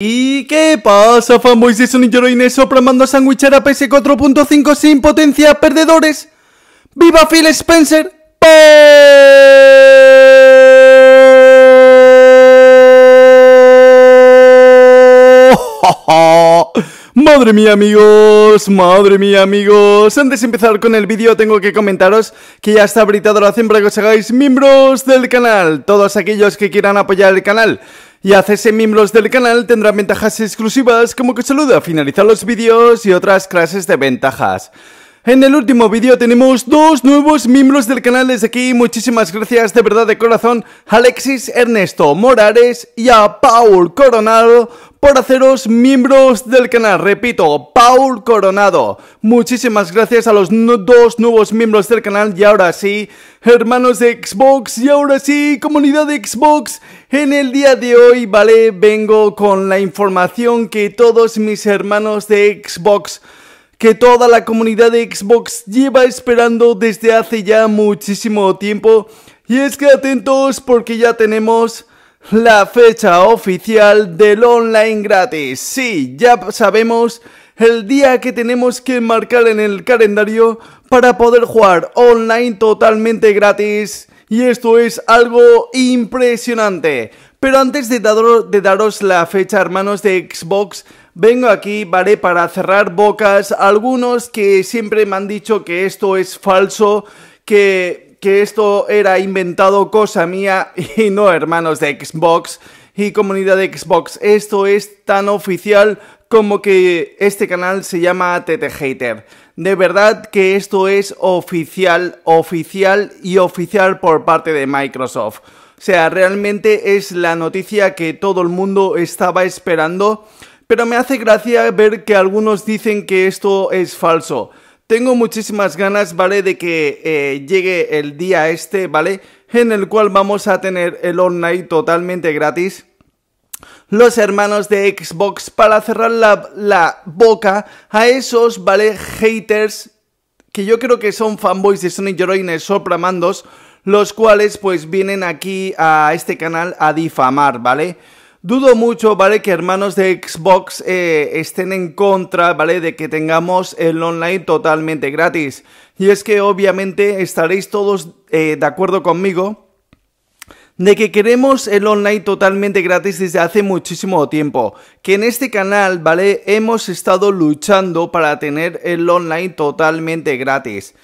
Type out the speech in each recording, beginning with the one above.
¿Y qué pasa, fanboys de Sonic Heroines soplando a sandwichera PS4.5 sin potencia perdedores? ¡Viva Phil Spencer! Madre mía amigos, madre mía amigos Antes de empezar con el vídeo tengo que comentaros que ya está abritado la cembra que os hagáis miembros del canal Todos aquellos que quieran apoyar el canal y hacerse miembros del canal tendrá ventajas exclusivas como que saluda, finalizar los vídeos y otras clases de ventajas. En el último vídeo tenemos dos nuevos miembros del canal desde aquí. Muchísimas gracias de verdad de corazón Alexis Ernesto Morales y a Paul Coronado por haceros miembros del canal. Repito, Paul Coronado. Muchísimas gracias a los dos nuevos miembros del canal y ahora sí, hermanos de Xbox y ahora sí, comunidad de Xbox. En el día de hoy, vale, vengo con la información que todos mis hermanos de Xbox que toda la comunidad de Xbox lleva esperando desde hace ya muchísimo tiempo. Y es que atentos porque ya tenemos la fecha oficial del online gratis. Sí, ya sabemos el día que tenemos que marcar en el calendario para poder jugar online totalmente gratis. Y esto es algo impresionante. Pero antes de, daros la fecha, hermanos de Xbox, Vengo aquí, ¿vale? Para cerrar bocas. Algunos que siempre me han dicho que esto es falso, que, que esto era inventado cosa mía y no hermanos de Xbox y comunidad de Xbox. Esto es tan oficial como que este canal se llama TT Hater. De verdad que esto es oficial, oficial y oficial por parte de Microsoft. O sea, realmente es la noticia que todo el mundo estaba esperando pero me hace gracia ver que algunos dicen que esto es falso. Tengo muchísimas ganas, ¿vale? De que eh, llegue el día este, ¿vale? En el cual vamos a tener el online totalmente gratis los hermanos de Xbox para cerrar la, boca a esos, ¿vale? Haters que yo creo que son fanboys de Sonic Heroines Sopramandos, los cuales pues vienen aquí a este canal a difamar, ¿vale? Dudo mucho, ¿vale? Que hermanos de Xbox eh, estén en contra, ¿vale? De que tengamos el online totalmente gratis. Y es que obviamente estaréis todos eh, de acuerdo conmigo de que queremos el online totalmente gratis desde hace muchísimo tiempo. Que en este canal, ¿vale? Hemos estado luchando para tener el online totalmente gratis.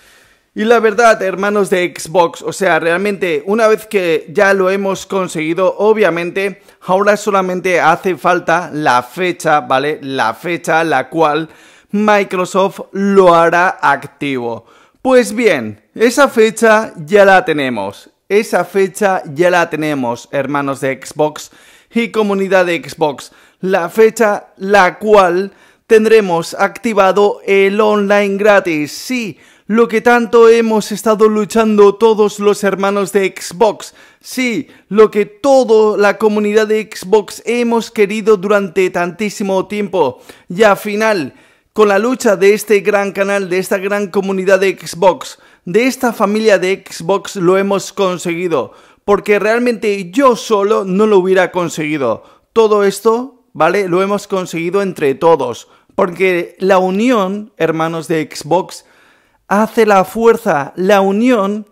Y la verdad, hermanos de Xbox, o sea, realmente una vez que ya lo hemos conseguido, obviamente, ahora solamente hace falta la fecha, ¿vale? La fecha la cual Microsoft lo hará activo. Pues bien, esa fecha ya la tenemos. Esa fecha ya la tenemos, hermanos de Xbox y comunidad de Xbox. La fecha la cual tendremos activado el online gratis. Sí, lo que tanto hemos estado luchando todos los hermanos de Xbox. Sí, lo que toda la comunidad de Xbox hemos querido durante tantísimo tiempo. Y al final, con la lucha de este gran canal, de esta gran comunidad de Xbox, de esta familia de Xbox, lo hemos conseguido. Porque realmente yo solo no lo hubiera conseguido. Todo esto, ¿vale? Lo hemos conseguido entre todos. Porque la unión, hermanos de Xbox, hace la fuerza, la unión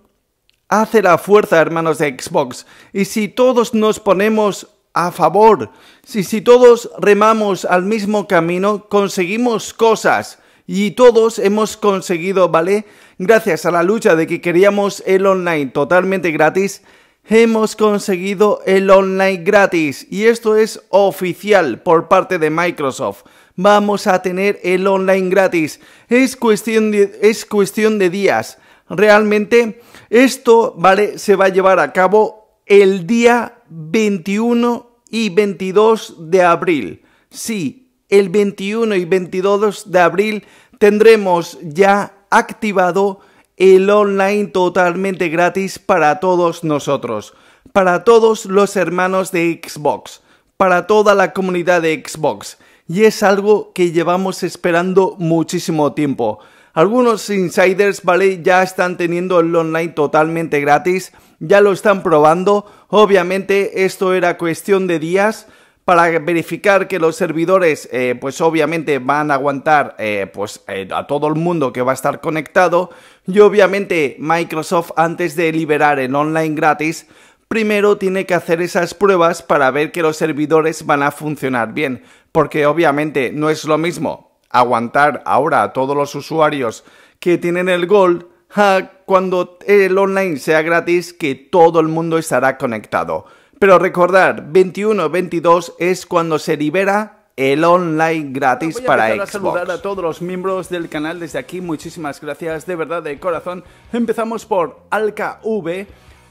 hace la fuerza, hermanos de Xbox. Y si todos nos ponemos a favor, si, si todos remamos al mismo camino, conseguimos cosas. Y todos hemos conseguido, ¿vale? Gracias a la lucha de que queríamos el online totalmente gratis, hemos conseguido el online gratis. Y esto es oficial por parte de Microsoft vamos a tener el online gratis. Es cuestión de, es cuestión de días. Realmente esto, Se va a llevar a cabo el día 21 y 22 de abril. Sí, el 21 y 22 de abril tendremos ya activado el online totalmente gratis para todos nosotros, para todos los hermanos de Xbox, para toda la comunidad de Xbox y es algo que llevamos esperando muchísimo tiempo. Algunos insiders, ¿vale? Ya están teniendo el online totalmente gratis, ya lo están probando. Obviamente esto era cuestión de días para verificar que los servidores, eh, pues obviamente van a aguantar eh, pues, eh, a todo el mundo que va a estar conectado. Y obviamente Microsoft antes de liberar el online gratis primero tiene que hacer esas pruebas para ver que los servidores van a funcionar bien, porque obviamente no es lo mismo aguantar ahora a todos los usuarios que tienen el Gold a cuando el online sea gratis que todo el mundo estará conectado. Pero recordar, 21-22 es cuando se libera el online gratis para Xbox. A saludar a todos los miembros del canal desde aquí, muchísimas gracias de verdad de corazón. Empezamos por AlcaV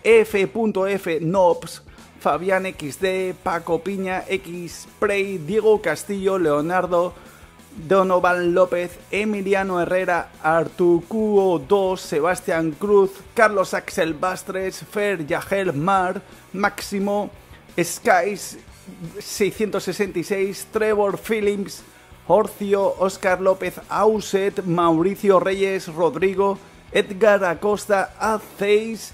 F.F. Nobs, Fabián XD, Paco Piña, X Prey, Diego Castillo, Leonardo, Donovan López, Emiliano Herrera, Artucuo 2, Sebastián Cruz, Carlos Axel Bastres, Fer Yagel Mar, Máximo, Skies 666, Trevor Phillips, Orcio, Oscar López Auset, Mauricio Reyes, Rodrigo, Edgar Acosta, Aceis